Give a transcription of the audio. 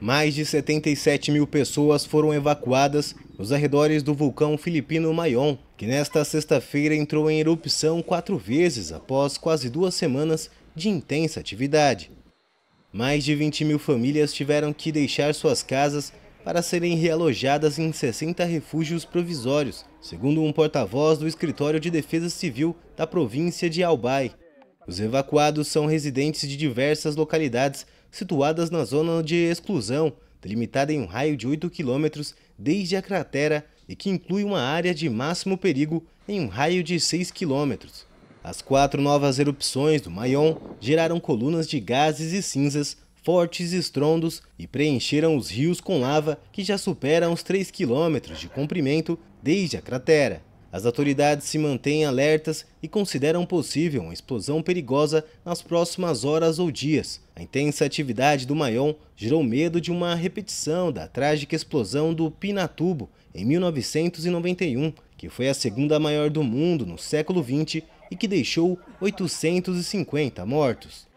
Mais de 77 mil pessoas foram evacuadas nos arredores do vulcão filipino Mayon, que nesta sexta-feira entrou em erupção quatro vezes após quase duas semanas de intensa atividade. Mais de 20 mil famílias tiveram que deixar suas casas para serem realojadas em 60 refúgios provisórios, segundo um porta-voz do Escritório de Defesa Civil da província de Albay. Os evacuados são residentes de diversas localidades situadas na zona de exclusão, delimitada em um raio de 8 quilômetros desde a cratera e que inclui uma área de máximo perigo em um raio de 6 quilômetros. As quatro novas erupções do Maion geraram colunas de gases e cinzas, fortes estrondos e preencheram os rios com lava que já superam os 3 quilômetros de comprimento desde a cratera. As autoridades se mantêm alertas e consideram possível uma explosão perigosa nas próximas horas ou dias. A intensa atividade do Maion gerou medo de uma repetição da trágica explosão do Pinatubo em 1991, que foi a segunda maior do mundo no século XX e que deixou 850 mortos.